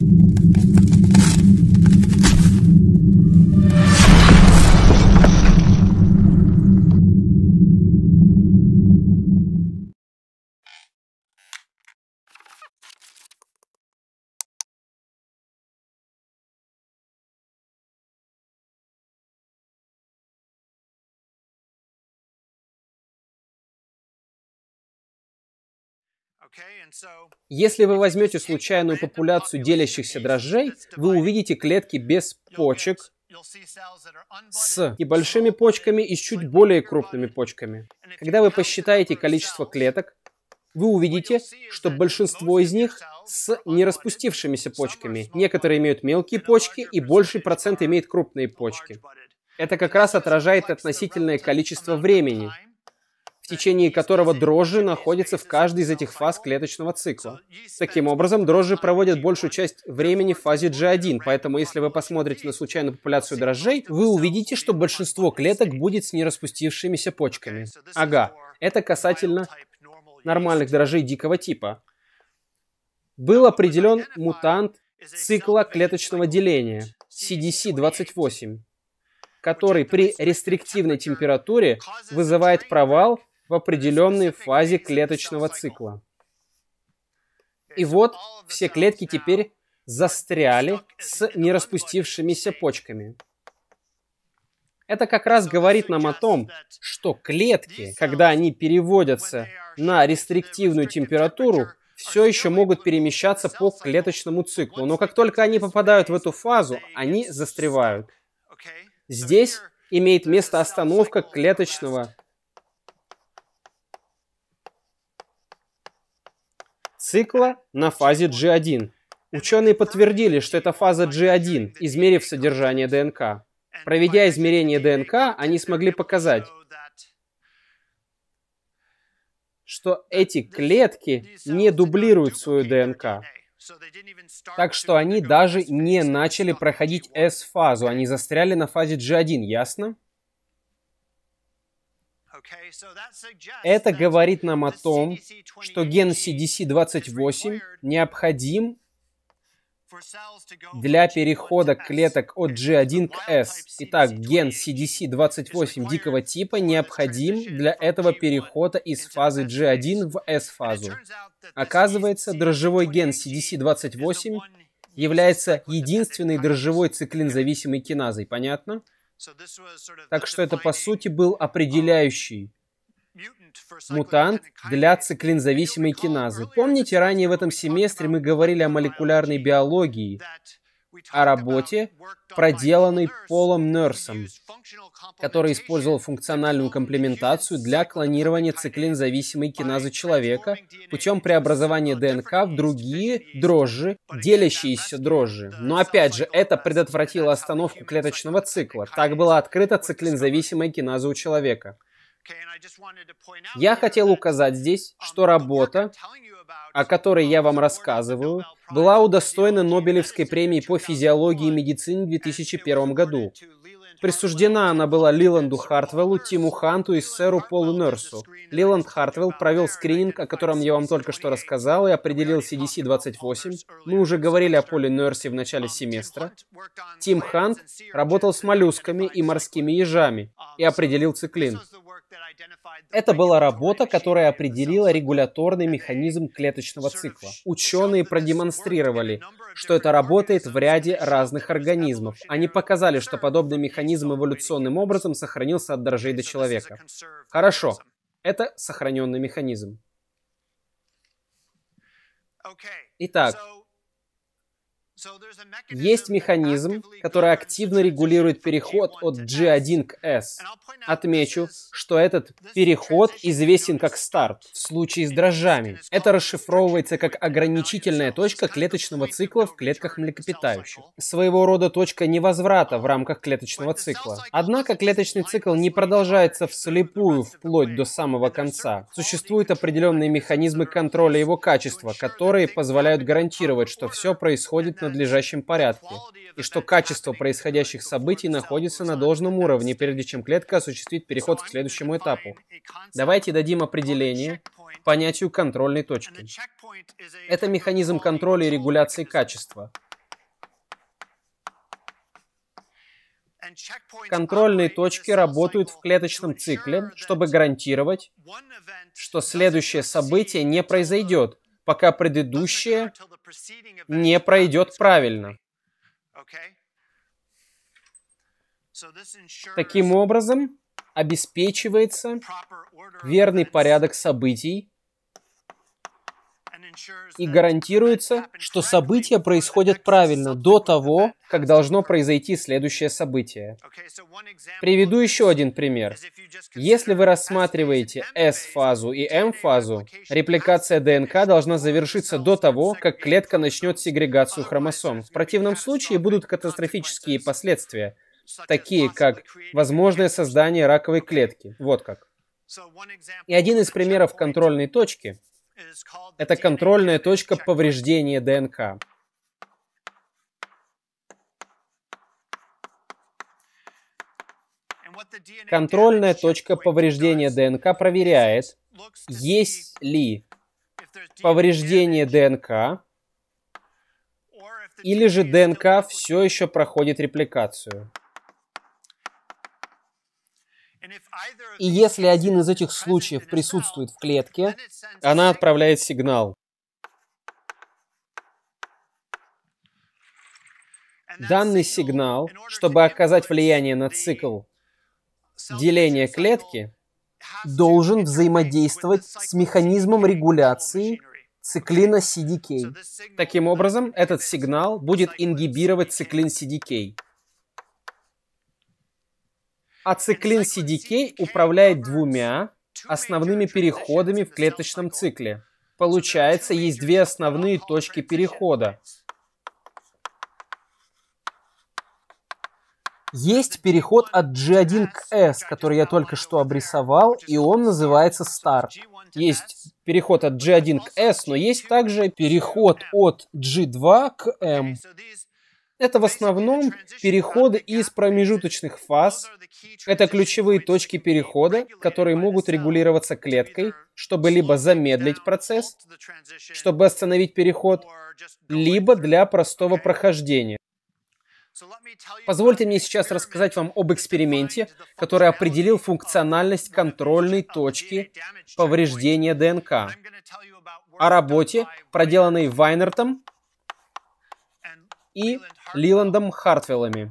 you Если вы возьмете случайную популяцию делящихся дрожжей, вы увидите клетки без почек с небольшими почками и с чуть более крупными почками. Когда вы посчитаете количество клеток, вы увидите, что большинство из них с нераспустившимися почками. Некоторые имеют мелкие почки, и больший процент имеет крупные почки. Это как раз отражает относительное количество времени, в течение которого дрожжи находятся в каждой из этих фаз клеточного цикла. Таким образом, дрожжи проводят большую часть времени в фазе G1, поэтому если вы посмотрите на случайную популяцию дрожжей, вы увидите, что большинство клеток будет с нераспустившимися почками. Ага, это касательно нормальных дрожжей дикого типа. Был определен мутант цикла клеточного деления, CDC-28, который при рестриктивной температуре вызывает провал определенной фазе клеточного цикла. И вот все клетки теперь застряли с нераспустившимися почками. Это как раз говорит нам о том, что клетки, когда они переводятся на рестриктивную температуру, все еще могут перемещаться по клеточному циклу. Но как только они попадают в эту фазу, они застревают. Здесь имеет место остановка клеточного цикла на фазе G1. Ученые подтвердили, что это фаза G1, измерив содержание ДНК. Проведя измерение ДНК, они смогли показать, что эти клетки не дублируют свою ДНК. Так что они даже не начали проходить S-фазу, они застряли на фазе G1, ясно? Это говорит нам о том, что ген CDC28 необходим для перехода клеток от G1 к S. Итак, ген CDC28 дикого типа необходим для этого перехода из фазы G1 в S-фазу. Оказывается, дрожжевой ген CDC28 является единственной дрожжевой циклинзависимой киназой, понятно? Так что это, по сути, был um, определяющий мутант для циклинзависимой киназы. Помните, ранее в этом семестре мы говорили о молекулярной биологии, о работе, проделанной Полом Нерсом, который использовал функциональную комплементацию для клонирования циклинзависимой киназы человека путем преобразования ДНК в другие дрожжи, делящиеся дрожжи. Но опять же, это предотвратило остановку клеточного цикла. Так была открыта циклинзависимая киназа у человека. Я хотел указать здесь, что работа, о которой я вам рассказываю, была удостоена Нобелевской премии по физиологии и медицине в 2001 году. Присуждена она была Лиланду Хартвеллу, Тиму Ханту и сэру Полу Нерсу. Лиланд Хартвелл провел скрининг, о котором я вам только что рассказал, и определил CDC-28. Мы уже говорили о Поле Нерсе в начале семестра. Тим Хант работал с моллюсками и морскими ежами и определил циклин. Это была работа, которая определила регуляторный механизм клеточного цикла. Ученые продемонстрировали, что это работает в ряде разных организмов. Они показали, что подобный механизм эволюционным образом сохранился от дрожжей до человека. Хорошо, это сохраненный механизм. Итак, есть механизм, который активно регулирует переход от G1 к S. Отмечу, что этот переход известен как старт в случае с дрожжами. Это расшифровывается как ограничительная точка клеточного цикла в клетках млекопитающих. Своего рода точка невозврата в рамках клеточного цикла. Однако клеточный цикл не продолжается вслепую вплоть до самого конца. Существуют определенные механизмы контроля его качества, которые позволяют гарантировать, что все происходит надлежащем порядке, и что качество происходящих событий находится на должном уровне, прежде чем клетка осуществит переход к следующему этапу. Давайте дадим определение понятию контрольной точки. Это механизм контроля и регуляции качества. Контрольные точки работают в клеточном цикле, чтобы гарантировать, что следующее событие не произойдет, пока предыдущее не пройдет правильно. Таким образом, обеспечивается верный порядок событий и гарантируется, что события происходят правильно до того, как должно произойти следующее событие. Приведу еще один пример. Если вы рассматриваете S-фазу и M-фазу, репликация ДНК должна завершиться до того, как клетка начнет сегрегацию хромосом. В противном случае будут катастрофические последствия, такие как возможное создание раковой клетки. Вот как. И один из примеров контрольной точки — это контрольная точка повреждения ДНК. Контрольная точка повреждения ДНК проверяет, есть ли повреждение ДНК, или же ДНК все еще проходит репликацию. И если один из этих случаев присутствует в клетке, она отправляет сигнал. Данный сигнал, чтобы оказать влияние на цикл деления клетки, должен взаимодействовать с механизмом регуляции циклина CDK. Таким образом, этот сигнал будет ингибировать циклин CDK. Ациклин CDK управляет двумя основными переходами в клеточном цикле. Получается, есть две основные точки перехода. Есть переход от G1 к S, который я только что обрисовал, и он называется start. Есть переход от G1 к S, но есть также переход от G2 к M. Эм. Это в основном переходы из промежуточных фаз. Это ключевые точки перехода, которые могут регулироваться клеткой, чтобы либо замедлить процесс, чтобы остановить переход, либо для простого прохождения. Позвольте мне сейчас рассказать вам об эксперименте, который определил функциональность контрольной точки повреждения ДНК, о работе, проделанной Вайнертом и Лиландом Хартвеллами.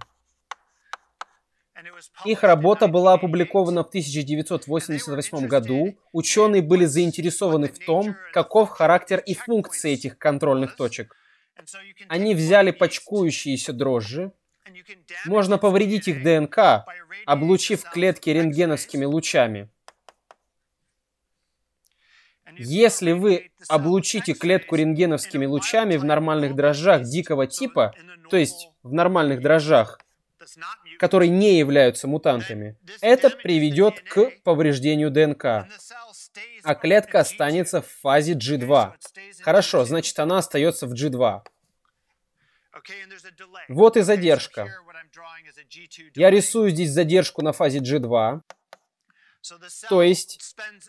Их работа была опубликована в 1988 году. Ученые были заинтересованы в том, каков характер и функции этих контрольных точек. Они взяли почкующиеся дрожжи. Можно повредить их ДНК, облучив клетки рентгеновскими лучами. Если вы облучите клетку рентгеновскими лучами в нормальных дрожжах дикого типа, то есть в нормальных дрожжах, которые не являются мутантами, это приведет к повреждению ДНК, а клетка останется в фазе G2. Хорошо, значит она остается в G2. Вот и задержка. Я рисую здесь задержку на фазе G2. То есть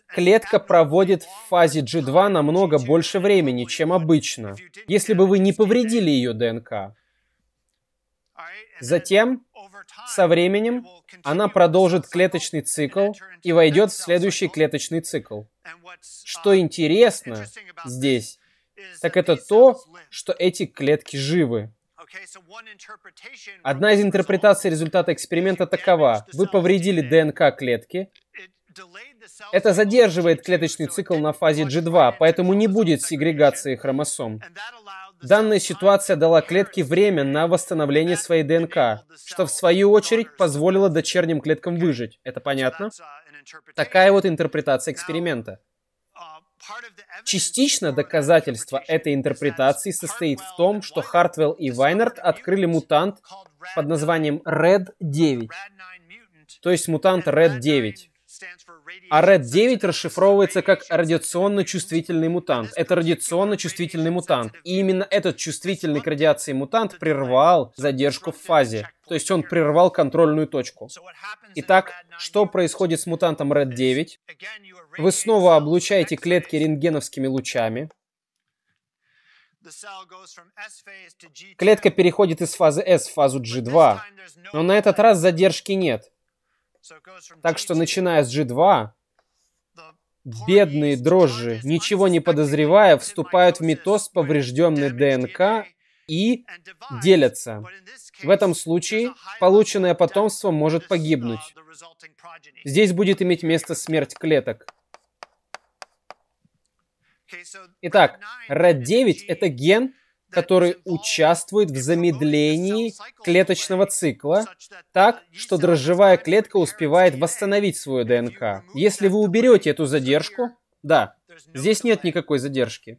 клетка проводит в фазе G2 намного больше времени, чем обычно, если бы вы не повредили ее ДНК. Затем, со временем, она продолжит клеточный цикл и войдет в следующий клеточный цикл. Что um, интересно здесь, так это то, что эти клетки живы. Одна из интерпретаций результата эксперимента такова. Вы повредили ДНК клетки. Это задерживает клеточный цикл на фазе G2, поэтому не будет сегрегации хромосом. Данная ситуация дала клетке время на восстановление своей ДНК, что в свою очередь позволило дочерним клеткам выжить. Это понятно? Uh, Такая вот интерпретация эксперимента. Частично доказательство этой интерпретации состоит в том, что Хартвелл и Вайнерт открыли мутант под названием Red 9, то есть мутант Red 9. А RED9 расшифровывается как радиационно чувствительный мутант. Это радиационно чувствительный мутант. И именно этот чувствительный к радиации мутант прервал задержку в фазе. То есть он прервал контрольную точку. Итак, что происходит с мутантом RED9? Вы снова облучаете клетки рентгеновскими лучами. Клетка переходит из фазы S в фазу G2, но на этот раз задержки нет. Так что, начиная с G2, бедные дрожжи, ничего не подозревая, вступают в митоз поврежденной ДНК и делятся. В этом случае полученное потомство может uh, погибнуть. Здесь будет иметь место смерть клеток. Итак, RAD9 — это ген, который участвует в замедлении клеточного цикла так, что дрожжевая клетка успевает восстановить свою ДНК. Если вы уберете эту задержку, да, здесь нет никакой задержки,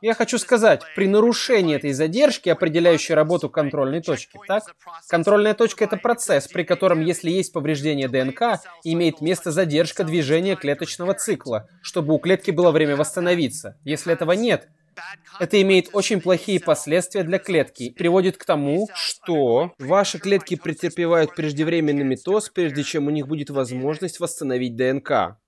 я хочу сказать, при нарушении этой задержки, определяющей работу контрольной точки, так? Контрольная точка — это процесс, при котором, если есть повреждение ДНК, имеет место задержка движения клеточного цикла, чтобы у клетки было время восстановиться. Если этого нет, это имеет очень плохие последствия для клетки, приводит к тому, что ваши клетки претерпевают преждевременный метоз, прежде чем у них будет возможность восстановить ДНК.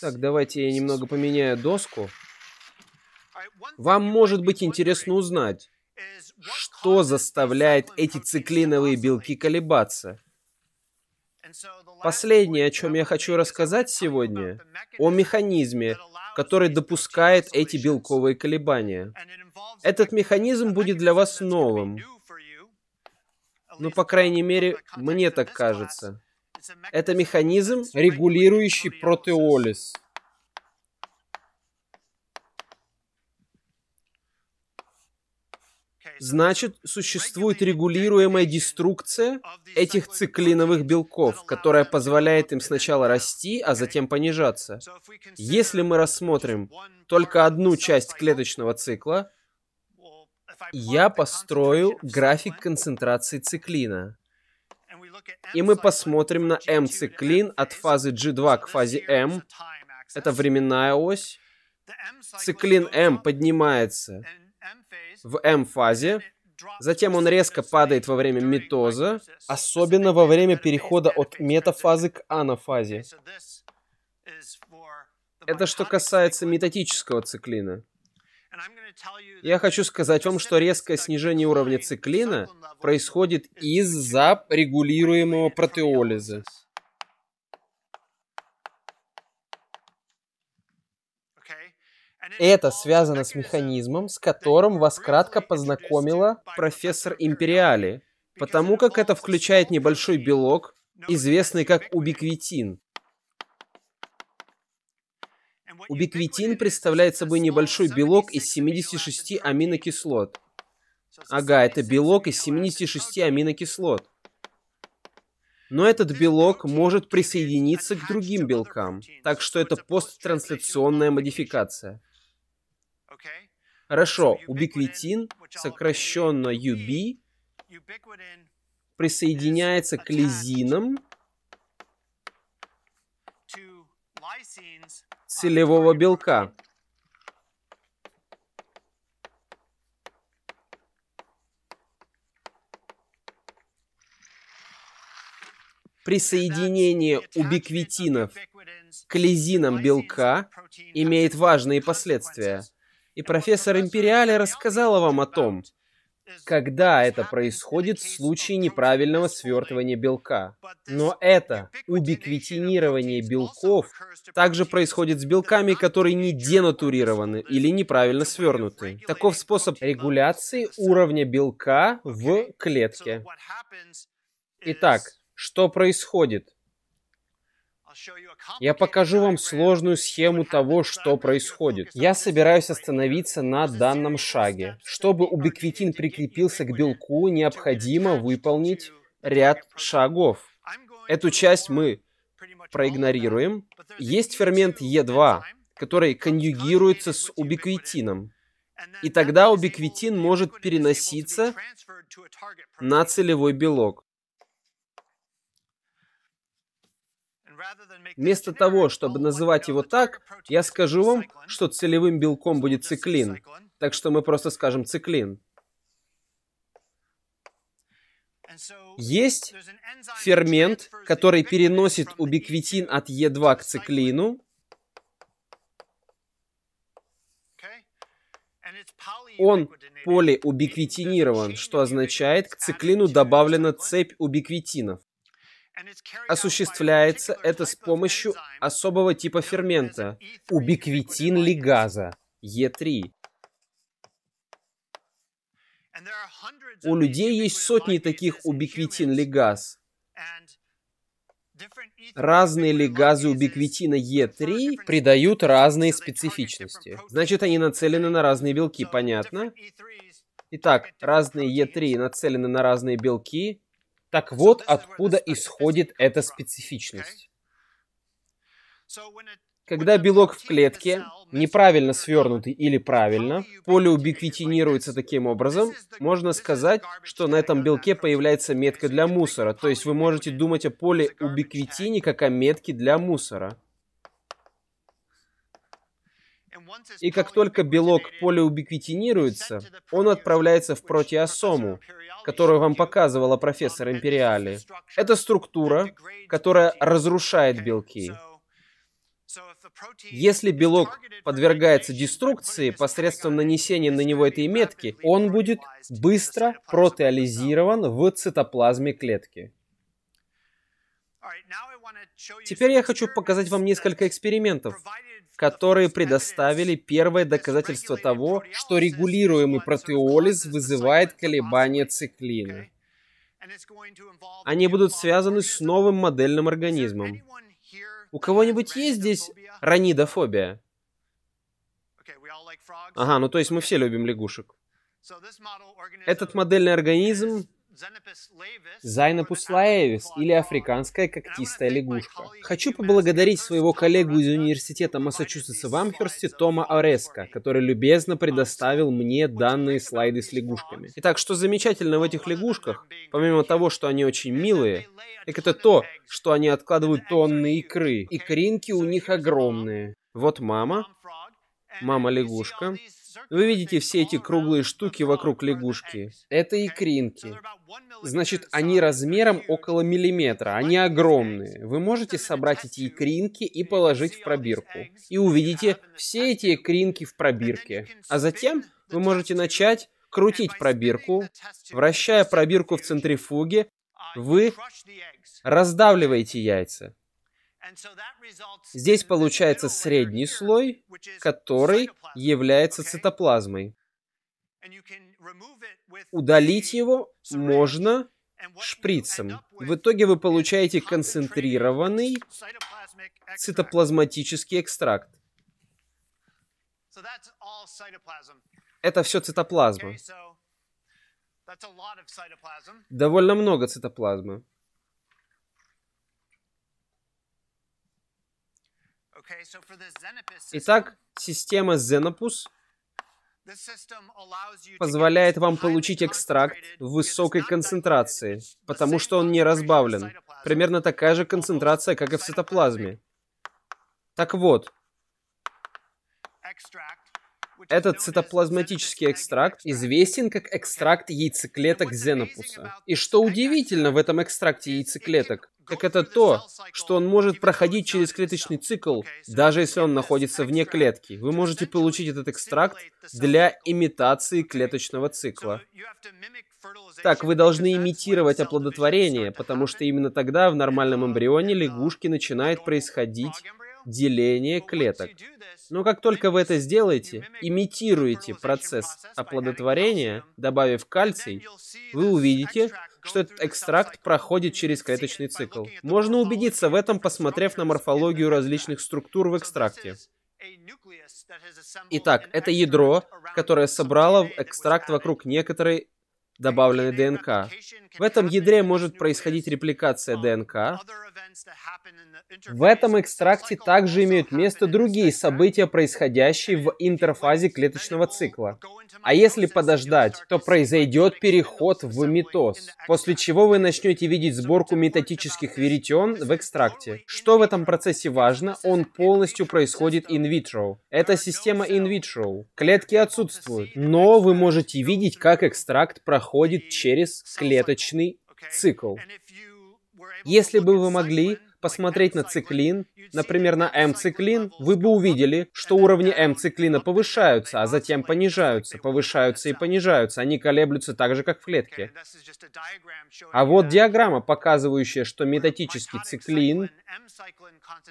Так, давайте я немного поменяю доску. Вам может быть интересно узнать, что заставляет эти циклиновые белки колебаться. Последнее, о чем я хочу рассказать сегодня, о механизме, который допускает эти белковые колебания. Этот механизм будет для вас новым. Ну, по крайней мере, мне так кажется. Это механизм, регулирующий протеолиз. Значит, существует регулируемая деструкция этих циклиновых белков, которая позволяет им сначала расти, а затем понижаться. Если мы рассмотрим только одну часть клеточного цикла, я построю график концентрации циклина и мы посмотрим на m-циклин от фазы G2 к фазе m. Это временная ось. Циклин m поднимается в m-фазе, затем он резко падает во время метоза, особенно во время перехода от метафазы к анафазе. Это что касается метатического циклина. Я хочу сказать вам, что резкое снижение уровня циклина происходит из-за регулируемого протеолиза. Это связано с механизмом, с которым вас кратко познакомила профессор Империали, потому как это включает небольшой белок, известный как убиквитин, Убиквитин представляет собой небольшой белок из 76 аминокислот. Ага, это белок из 76 аминокислот. Но этот белок может присоединиться к другим белкам, так что это посттрансляционная модификация. Хорошо, убиквитин, сокращенно UB, присоединяется к лизинам, целевого белка. Присоединение убиквитинов к лизинам белка имеет важные последствия. И профессор Империале рассказала вам о том, когда это происходит в случае неправильного свертывания белка. Но это убиквитинирование белков также происходит с белками, которые не денатурированы или неправильно свернуты. Таков способ регуляции уровня белка в клетке. Итак, что происходит? Я покажу вам сложную схему того, что происходит. Я собираюсь остановиться на данном шаге. Чтобы убиквитин прикрепился к белку, необходимо выполнить ряд шагов. Эту часть мы проигнорируем. Есть фермент Е2, который конъюгируется с убиквитином. И тогда убиквитин может переноситься на целевой белок. Вместо того, чтобы называть его так, я скажу вам, что целевым белком будет циклин. Так что мы просто скажем циклин. Есть фермент, который переносит убиквитин от Е2 к циклину. Он полиубиквитинирован, что означает, к циклину добавлена цепь убиквитинов. Осуществляется это с помощью особого типа фермента e – убиквитин-лигаза, Е3. У людей есть сотни таких убиквитин-лигаз. E разные лигазы убиквитина Е3 придают разные специфичности. Значит, они нацелены на разные белки, понятно? E Итак, разные Е3 нацелены на разные белки, так вот, откуда исходит эта специфичность. Когда белок в клетке неправильно свернутый или правильно, полиубиквитинируется таким образом, можно сказать, что на этом белке появляется метка для мусора. То есть вы можете думать о полиубиквитине как о метке для мусора. И как только белок полиубиквитинируется, он отправляется в протеосому, которую вам показывала профессор Империали. Это структура, которая разрушает белки. Если белок подвергается деструкции посредством нанесения на него этой метки, он будет быстро протеолизирован в цитоплазме клетки. Теперь я хочу показать вам несколько экспериментов, которые предоставили первое доказательство того, что регулируемый протеолиз вызывает колебания циклина. Они будут связаны с новым модельным организмом. У кого-нибудь есть здесь ранидофобия? Ага, ну то есть мы все любим лягушек. Этот модельный организм Зайнопус лаевис или африканская когтистая лягушка. Хочу поблагодарить своего коллегу из университета Массачусетса в Амхерсте Тома Ореско, который любезно предоставил мне данные слайды с лягушками. Итак, что замечательно в этих лягушках, помимо того, что они очень милые, так это то, что они откладывают тонны икры. Икринки у них огромные. Вот мама, мама-лягушка, вы видите все эти круглые штуки вокруг лягушки? Это икринки. Значит, они размером около миллиметра, они огромные. Вы можете собрать эти икринки и положить в пробирку. И увидите все эти икринки в пробирке. А затем вы можете начать крутить пробирку. Вращая пробирку в центрифуге, вы раздавливаете яйца. Здесь получается средний слой, который является цитоплазмой. Удалить его можно шприцем. В итоге вы получаете концентрированный цитоплазматический экстракт. Это все цитоплазма. Довольно много цитоплазмы. Итак, система Xenopus позволяет вам получить экстракт в высокой концентрации, потому что он не разбавлен. Примерно такая же концентрация, как и в цитоплазме. Так вот, этот цитоплазматический экстракт известен как экстракт яйцеклеток Зенопуса. И что удивительно в этом экстракте яйцеклеток, так это то, что он может проходить через клеточный цикл, даже если он находится вне клетки. Вы можете получить этот экстракт для имитации клеточного цикла. Так, вы должны имитировать оплодотворение, потому что именно тогда в нормальном эмбрионе лягушки начинает происходить деление клеток. Но как только вы это сделаете, имитируете процесс оплодотворения, добавив кальций, вы увидите, что этот экстракт проходит через клеточный цикл. Можно убедиться в этом, посмотрев на морфологию различных структур в экстракте. Итак, это ядро, которое собрало экстракт вокруг некоторой добавленной ДНК. В этом ядре может происходить репликация ДНК. В этом экстракте также имеют место другие события, происходящие в интерфазе клеточного цикла. А если подождать, то произойдет переход в митоз, после чего вы начнете видеть сборку метатических веретен в экстракте. Что в этом процессе важно, он полностью происходит in-vitro. Это система in-vitro. Клетки отсутствуют, но вы можете видеть, как экстракт проходит проходит через клеточный цикл. Если бы вы могли посмотреть на циклин, например, на М-циклин, вы бы увидели, что уровни М-циклина повышаются, а затем понижаются, повышаются и понижаются. Они колеблются так же, как в клетке. А вот диаграмма, показывающая, что метатический циклин,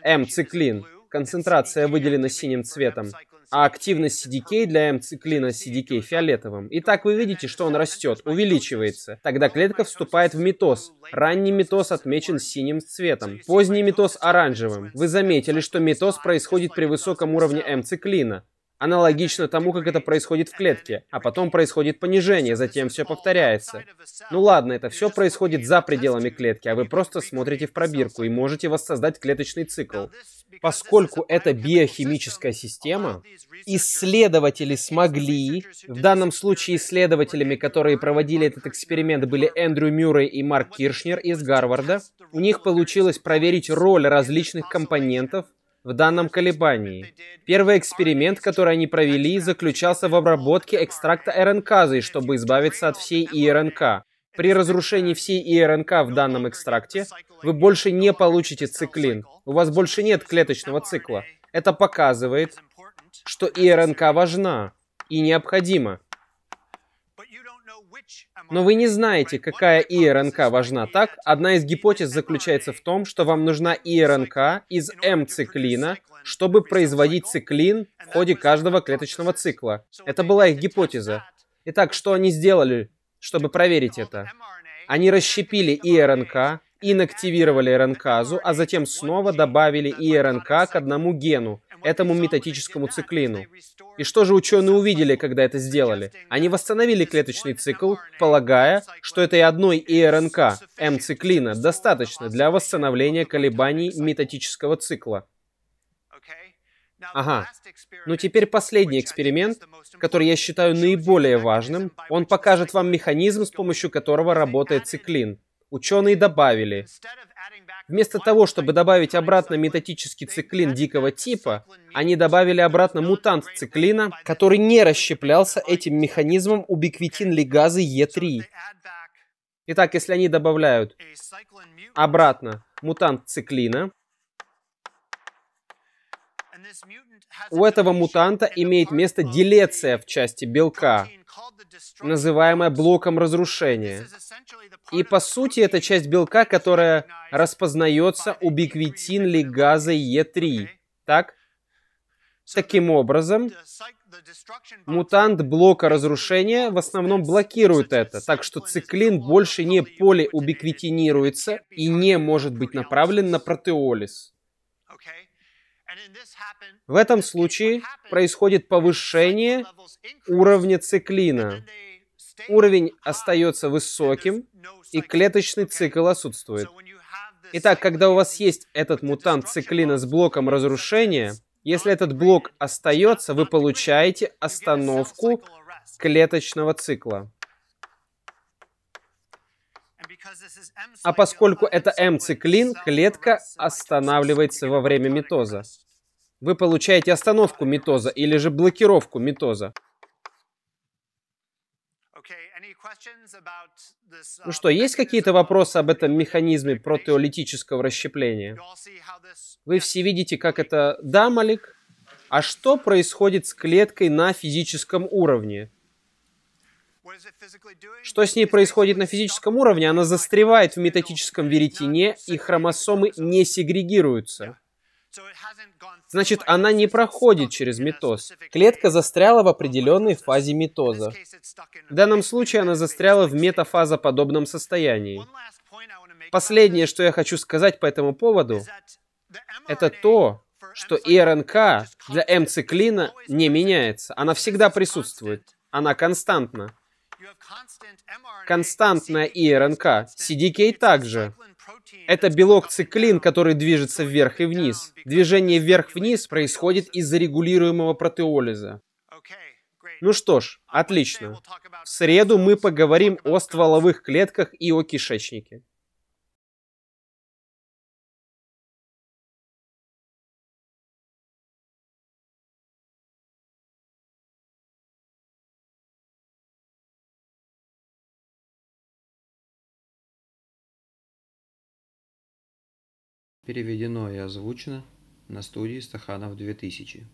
М-циклин, концентрация выделена синим цветом, а активность CDK для М-циклина CDK фиолетовым. И так вы видите, что он растет, увеличивается. Тогда клетка вступает в митоз. Ранний митоз отмечен синим цветом, поздний митоз оранжевым. Вы заметили, что митоз происходит при высоком уровне М-циклина. Аналогично тому, как это происходит в клетке, а потом происходит понижение, затем все повторяется. Ну ладно, это все происходит за пределами клетки, а вы просто смотрите в пробирку и можете воссоздать клеточный цикл. Поскольку это биохимическая система, исследователи смогли, в данном случае исследователями, которые проводили этот эксперимент, были Эндрю Мюррей и Марк Киршнер из Гарварда, у них получилось проверить роль различных компонентов в данном колебании. Первый эксперимент, который они провели, заключался в обработке экстракта РНК, чтобы избавиться от всей ИРНК. При разрушении всей ИРНК в данном экстракте вы больше не получите циклин. У вас больше нет клеточного цикла. Это показывает, что ИРНК важна и необходима. Но вы не знаете, какая ИРНК важна. Так, одна из гипотез заключается в том, что вам нужна ИРНК из М-циклина, чтобы производить циклин в ходе каждого клеточного цикла. Это была их гипотеза. Итак, что они сделали, чтобы проверить это? Они расщепили ИРНК, инактивировали РНКазу, а затем снова добавили ИРНК к одному гену, этому метатическому циклину. И что же ученые увидели, когда это сделали? Они восстановили клеточный цикл, полагая, что этой одной ИРНК, М-циклина, достаточно для восстановления колебаний метатического цикла. Ага. Ну теперь последний эксперимент, который я считаю наиболее важным. Он покажет вам механизм, с помощью которого работает циклин. Ученые добавили, Вместо того, чтобы добавить обратно метатический циклин дикого типа, они добавили обратно мутант циклина, который не расщеплялся этим механизмом убиквитин-лигазы Е3. Итак, если они добавляют обратно мутант циклина, у этого мутанта имеет место делеция в части белка, называемая блоком разрушения. И по сути это часть белка, которая распознается убиквитин лигазой Е3. Так? Таким образом, мутант блока разрушения в основном блокирует это, так что циклин больше не полиубиквитинируется и не может быть направлен на протеолиз. В этом случае происходит повышение уровня циклина. Уровень остается высоким, и клеточный цикл отсутствует. Итак, когда у вас есть этот мутант циклина с блоком разрушения, если этот блок остается, вы получаете остановку клеточного цикла. А поскольку это М-циклин, клетка останавливается во время митоза. Вы получаете остановку митоза или же блокировку митоза. Ну uh, что, есть какие-то вопросы об этом механизме протеолитического расщепления? Вы все видите, как это... Да, Малик? А что происходит с клеткой на физическом уровне? Что с ней происходит на физическом уровне? Она застревает в метатическом веретене, и хромосомы не сегрегируются. Значит, она не проходит через митоз. Клетка застряла в определенной фазе митоза. В данном случае она застряла в метафазоподобном состоянии. Последнее, что я хочу сказать по этому поводу, это то, что РНК для М-циклина не меняется. Она всегда присутствует. Она константна константная ИРНК. CDK также. Это белок-циклин, который движется вверх и вниз. Движение вверх-вниз происходит из-за регулируемого протеолиза. Ну что ж, отлично. В среду мы поговорим о стволовых клетках и о кишечнике. Переведено и озвучено на студии Стаханов 2000.